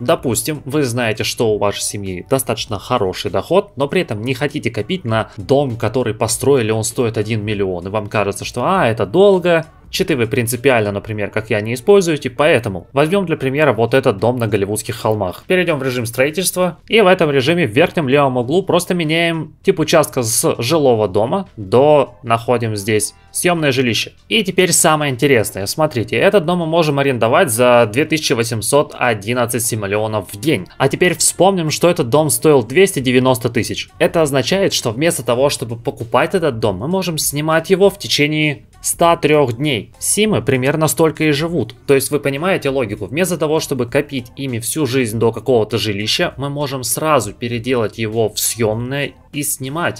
Допустим, вы знаете, что у вашей семьи достаточно хороший доход, но при этом не хотите копить на дом, который построили, он стоит 1 миллион, и вам кажется, что а, это долго, Читы вы принципиально, например, как я, не используете, поэтому возьмем для примера вот этот дом на голливудских холмах. Перейдем в режим строительства, и в этом режиме в верхнем левом углу просто меняем тип участка с жилого дома до находим здесь съемное жилище. И теперь самое интересное, смотрите, этот дом мы можем арендовать за 2811 миллионов в день. А теперь вспомним, что этот дом стоил 290 тысяч. Это означает, что вместо того, чтобы покупать этот дом, мы можем снимать его в течение 103 дней. Симы примерно столько и живут. То есть вы понимаете логику, вместо того, чтобы копить ими всю жизнь до какого-то жилища, мы можем сразу переделать его в съемное и снимать.